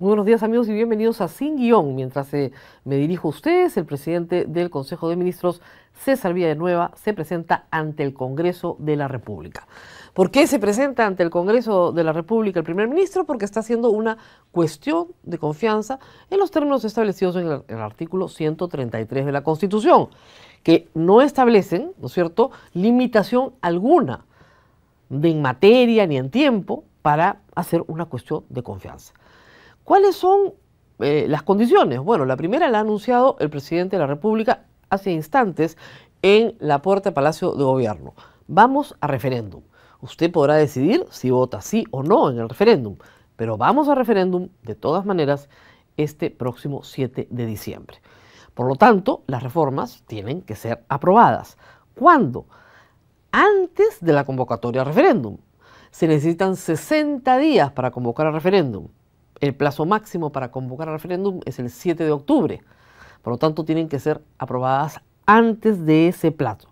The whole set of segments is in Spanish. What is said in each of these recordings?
Muy buenos días amigos y bienvenidos a Sin Guión. Mientras me dirijo a ustedes, el presidente del Consejo de Ministros, César de Nueva, se presenta ante el Congreso de la República. ¿Por qué se presenta ante el Congreso de la República el primer ministro? Porque está haciendo una cuestión de confianza en los términos establecidos en el, artículo 133 de la Constitución, que no establecen, ¿no es cierto?, limitación alguna de en materia ni en tiempo para hacer una cuestión de confianza. ¿Cuáles son eh, las condiciones? Bueno, la primera la ha anunciado el presidente de la República hace instantes en la puerta del Palacio de Gobierno. Vamos a referéndum. Usted podrá decidir si vota sí o no en el referéndum, pero vamos a referéndum de todas maneras este próximo 7 de diciembre. Por lo tanto, las reformas tienen que ser aprobadas. ¿Cuándo? Antes de la convocatoria al referéndum. Se necesitan 60 días para convocar al referéndum. El plazo máximo para convocar referéndum es el 7 de octubre. Por lo tanto, tienen que ser aprobadas antes de ese plazo.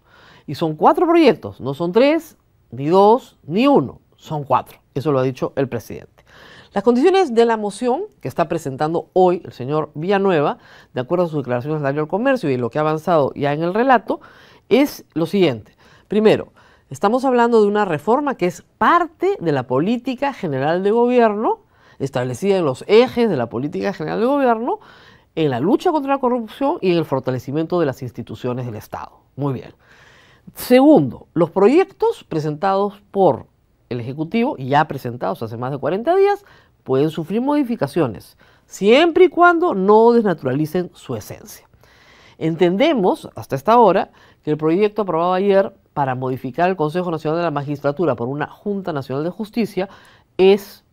Y son cuatro proyectos, no son tres, ni dos, ni uno, son cuatro. Eso lo ha dicho el presidente. Las condiciones de la moción que está presentando hoy el señor Villanueva, de acuerdo a sus declaraciones al al comercio y lo que ha avanzado ya en el relato, es lo siguiente. Primero, estamos hablando de una reforma que es parte de la política general de gobierno establecida en los ejes de la política general del gobierno, en la lucha contra la corrupción y en el fortalecimiento de las instituciones del Estado. Muy bien. Segundo, los proyectos presentados por el Ejecutivo, ya presentados hace más de 40 días, pueden sufrir modificaciones, siempre y cuando no desnaturalicen su esencia. Entendemos, hasta esta hora, que el proyecto aprobado ayer para modificar el Consejo Nacional de la Magistratura por una Junta Nacional de Justicia es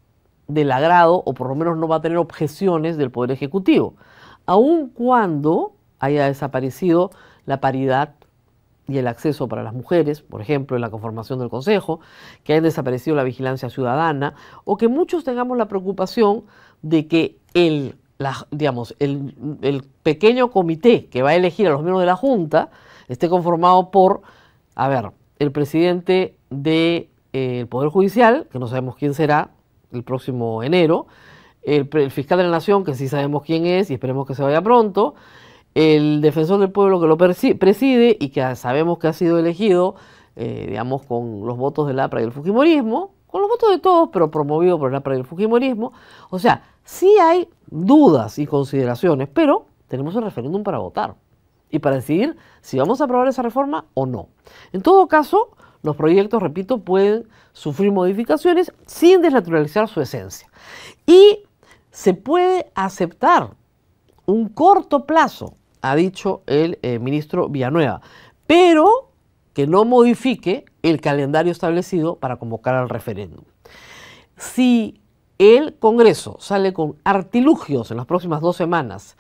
del agrado o por lo menos no va a tener objeciones del Poder Ejecutivo, aun cuando haya desaparecido la paridad y el acceso para las mujeres, por ejemplo, en la conformación del Consejo, que haya desaparecido la vigilancia ciudadana o que muchos tengamos la preocupación de que el, digamos, el, pequeño comité que va a elegir a los miembros de la Junta esté conformado por, a ver, el presidente del eh, Poder Judicial, que no sabemos quién será, el próximo enero. El, fiscal de la Nación, que sí sabemos quién es y esperemos que se vaya pronto. El defensor del pueblo que lo preside y que sabemos que ha sido elegido, eh, digamos, con los votos del APRA y el Fujimorismo, con los votos de todos, pero promovido por el APRA y el Fujimorismo. O sea, sí hay dudas y consideraciones, pero tenemos un referéndum para votar y para decidir si vamos a aprobar esa reforma o no. En todo caso, los proyectos, repito, pueden sufrir modificaciones sin desnaturalizar su esencia. Y se puede aceptar un corto plazo, ha dicho el eh, ministro Villanueva, pero que no modifique el calendario establecido para convocar al referéndum. Si el Congreso sale con artilugios en las próximas dos semanas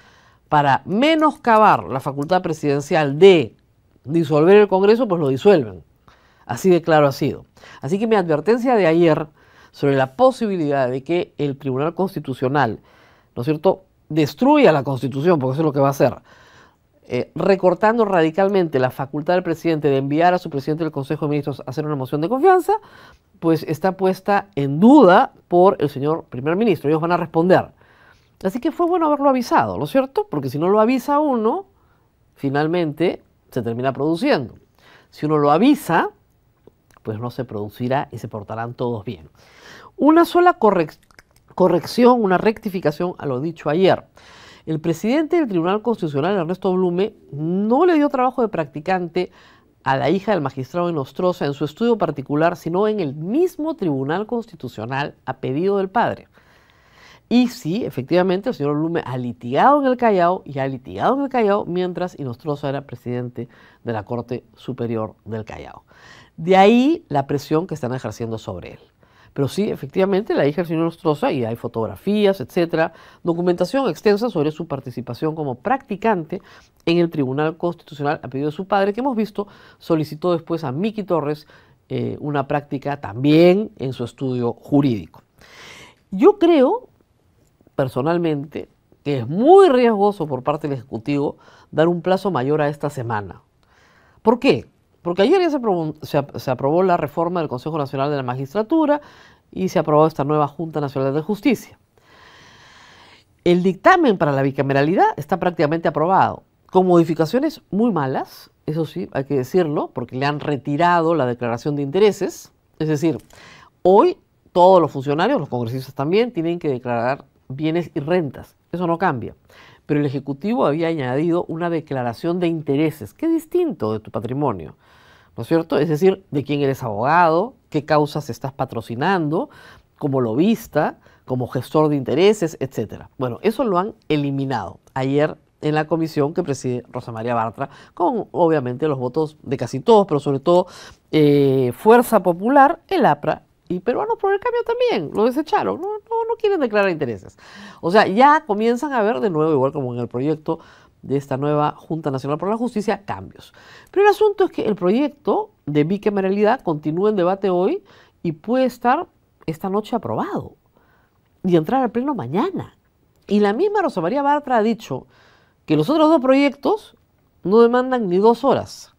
para menoscabar la facultad presidencial de disolver el Congreso, pues lo disuelven. Así de claro ha sido. Así que mi advertencia de ayer sobre la posibilidad de que el Tribunal Constitucional, ¿no es cierto?, destruya la Constitución, porque eso es lo que va a hacer, eh, recortando radicalmente la facultad del presidente de enviar a su presidente del Consejo de Ministros a hacer una moción de confianza, pues está puesta en duda por el señor primer ministro. Ellos van a responder. Así que fue bueno haberlo avisado, ¿no es cierto? Porque si no lo avisa uno, finalmente se termina produciendo. Si uno lo avisa, pues no se producirá y se portarán todos bien. Una sola corrección, una rectificación a lo dicho ayer. El presidente del Tribunal Constitucional, Ernesto Blume, no le dio trabajo de practicante a la hija del magistrado Inostroza en su estudio particular, sino en el mismo Tribunal Constitucional a pedido del padre. Y sí, efectivamente, el señor Blume ha litigado en el Callao y ha litigado en el Callao mientras Inostroza era presidente de la Corte Superior del Callao. De ahí la presión que están ejerciendo sobre él. Pero sí, efectivamente, la hija del señor Ostroza, y hay fotografías, etcétera, documentación extensa sobre su participación como practicante en el Tribunal Constitucional a pedido de su padre, que hemos visto solicitó después a Miki Torres eh, una práctica también en su estudio jurídico. Yo creo, personalmente, que es muy riesgoso por parte del Ejecutivo dar un plazo mayor a esta semana. ¿Por qué? Porque ayer ya se aprobó, aprobó la reforma del Consejo Nacional de la Magistratura y se aprobó esta nueva Junta Nacional de Justicia. El dictamen para la bicameralidad está prácticamente aprobado, con modificaciones muy malas, eso sí, hay que decirlo, porque le han retirado la declaración de intereses. Es decir, hoy todos los funcionarios, los congresistas también, tienen que declarar bienes y rentas. Eso no cambia pero el Ejecutivo había añadido una declaración de intereses, que es distinto de tu patrimonio, ¿no es cierto? Es decir, de quién eres abogado, qué causas estás patrocinando, como lobista, como gestor de intereses, etc. Bueno, eso lo han eliminado ayer en la comisión que preside Rosa María Bartra, con obviamente los votos de casi todos, pero sobre todo eh, Fuerza Popular, el APRA y Peruanos por el Cambio también, lo desecharon, no, no, quieren declarar intereses. O sea, ya comienzan a ver de nuevo, igual como en el proyecto de esta nueva Junta Nacional por la Justicia cambios. Pero el asunto es que el proyecto de bicameralidad continúa en debate hoy y puede estar esta noche aprobado y entrar al Pleno mañana. Y la misma Rosa María Bartra ha dicho que los otros dos proyectos no demandan ni dos horas.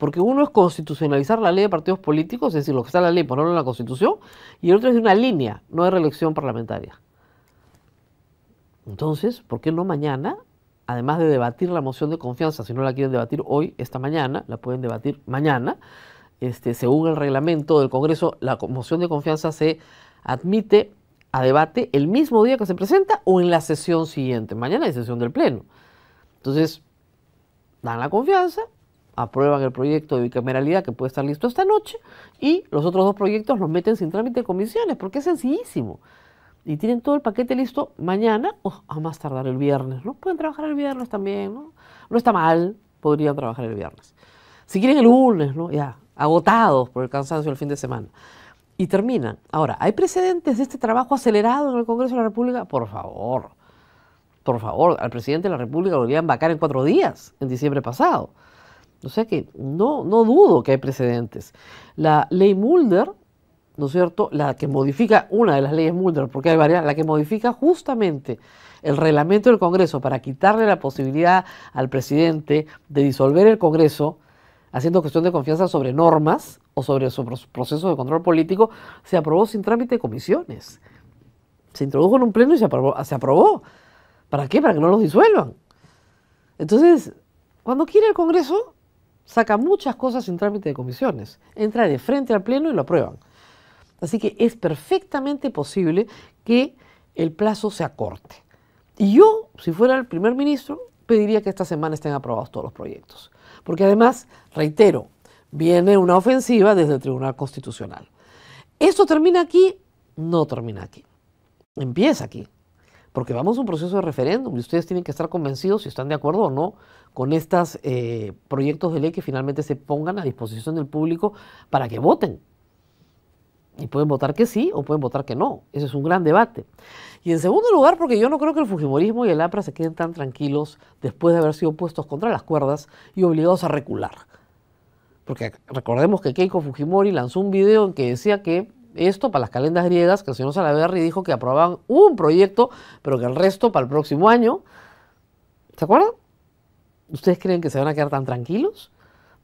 Porque uno es constitucionalizar la ley de partidos políticos, es decir, lo que está en la ley, ponerlo en la constitución, y el otro es de una línea, no de reelección parlamentaria. Entonces, ¿por qué no mañana, además de debatir la moción de confianza, si no la quieren debatir hoy, esta mañana, la pueden debatir mañana, este, según el reglamento del Congreso, la moción de confianza se admite a debate el mismo día que se presenta o en la sesión siguiente. Mañana hay sesión del Pleno. Entonces, dan la confianza aprueban el proyecto de bicameralidad que puede estar listo esta noche y los otros dos proyectos los meten sin trámite de comisiones porque es sencillísimo. Y tienen todo el paquete listo mañana o oh, a más tardar el viernes, ¿no? Pueden trabajar el viernes también, ¿no? está mal, podrían trabajar el viernes. Si quieren el lunes, ¿no? Ya, agotados por el cansancio del fin de semana. Y terminan. Ahora, ¿hay precedentes de este trabajo acelerado en el Congreso de la República? Por favor, por favor, al presidente de la República lo debían vacar en cuatro días, en diciembre pasado. O sea que no, no dudo que hay precedentes. La ley Mulder, ¿no es cierto? La que modifica, una de las leyes Mulder, porque hay varias, la que modifica justamente el reglamento del Congreso para quitarle la posibilidad al presidente de disolver el Congreso, haciendo cuestión de confianza sobre normas o sobre su proceso de control político, se aprobó sin trámite de comisiones. Se introdujo en un pleno y se aprobó. Se aprobó. ¿Para qué? Para que no los disuelvan. Entonces, cuando quiere el Congreso, saca muchas cosas sin trámite de comisiones, entra de frente al Pleno y lo aprueban. Así que es perfectamente posible que el plazo se acorte. Y yo, si fuera el primer ministro, pediría que esta semana estén aprobados todos los proyectos. Porque además, reitero, viene una ofensiva desde el Tribunal Constitucional. ¿Esto termina aquí? No termina aquí. Empieza aquí porque vamos a un proceso de referéndum y ustedes tienen que estar convencidos si están de acuerdo o no con estos eh, proyectos de ley que finalmente se pongan a disposición del público para que voten. Y pueden votar que sí o pueden votar que no. Ese es un gran debate. Y en segundo lugar, porque yo no creo que el Fujimorismo y el APRA se queden tan tranquilos después de haber sido puestos contra las cuerdas y obligados a recular. Porque recordemos que Keiko Fujimori lanzó un video en que decía que esto para las calendas griegas, que el señor Salaverry dijo que aprobaban un proyecto, pero que el resto para el próximo año. ¿Se acuerdan? ¿Ustedes creen que se van a quedar tan tranquilos?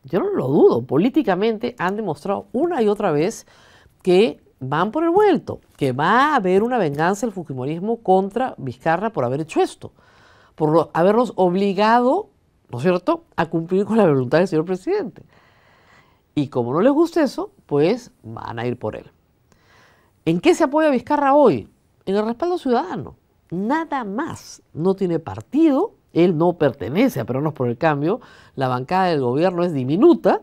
Yo no lo dudo. Políticamente han demostrado una y otra vez que van por el vuelto, que va a haber una venganza del Fujimorismo contra Vizcarra por haber hecho esto, por haberlos obligado, ¿no es cierto?, a cumplir con la voluntad del señor presidente. Y como no les gusta eso, pues van a ir por él. ¿En qué se apoya Vizcarra hoy? En el respaldo ciudadano. Nada más. No tiene partido, él no pertenece a peronos por el Cambio, la bancada del gobierno es diminuta,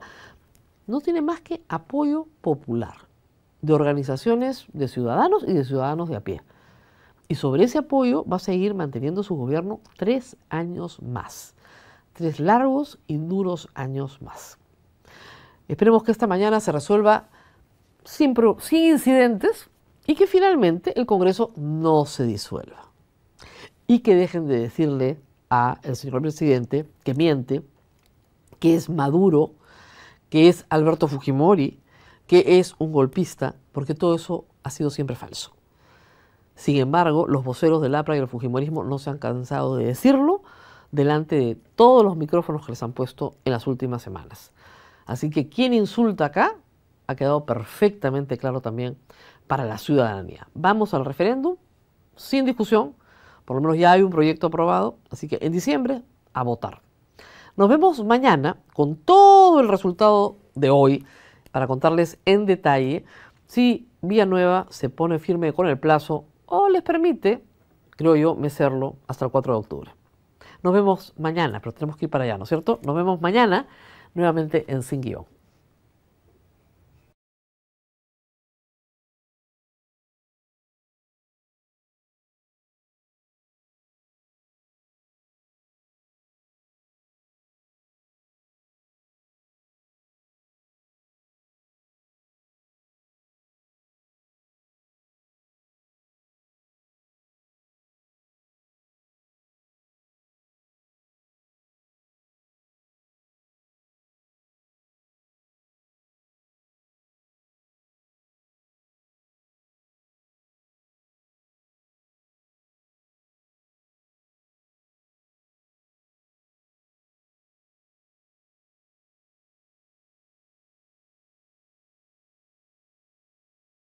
no tiene más que apoyo popular de organizaciones de ciudadanos y de ciudadanos de a pie. Y sobre ese apoyo va a seguir manteniendo su gobierno tres años más, tres largos y duros años más. Esperemos que esta mañana se resuelva sin incidentes, y que finalmente el Congreso no se disuelva y que dejen de decirle al señor presidente que miente, que es Maduro, que es Alberto Fujimori, que es un golpista, porque todo eso ha sido siempre falso. Sin embargo, los voceros del APRA y el Fujimorismo no se han cansado de decirlo delante de todos los micrófonos que les han puesto en las últimas semanas. Así que quien insulta acá ha quedado perfectamente claro también para la ciudadanía. Vamos al referéndum, sin discusión, por lo menos ya hay un proyecto aprobado, así que en diciembre a votar. Nos vemos mañana con todo el resultado de hoy para contarles en detalle si Vía Nueva se pone firme con el plazo o les permite, creo yo, mecerlo hasta el 4 de octubre. Nos vemos mañana, pero tenemos que ir para allá, ¿no es cierto? Nos vemos mañana nuevamente en Sin Guión.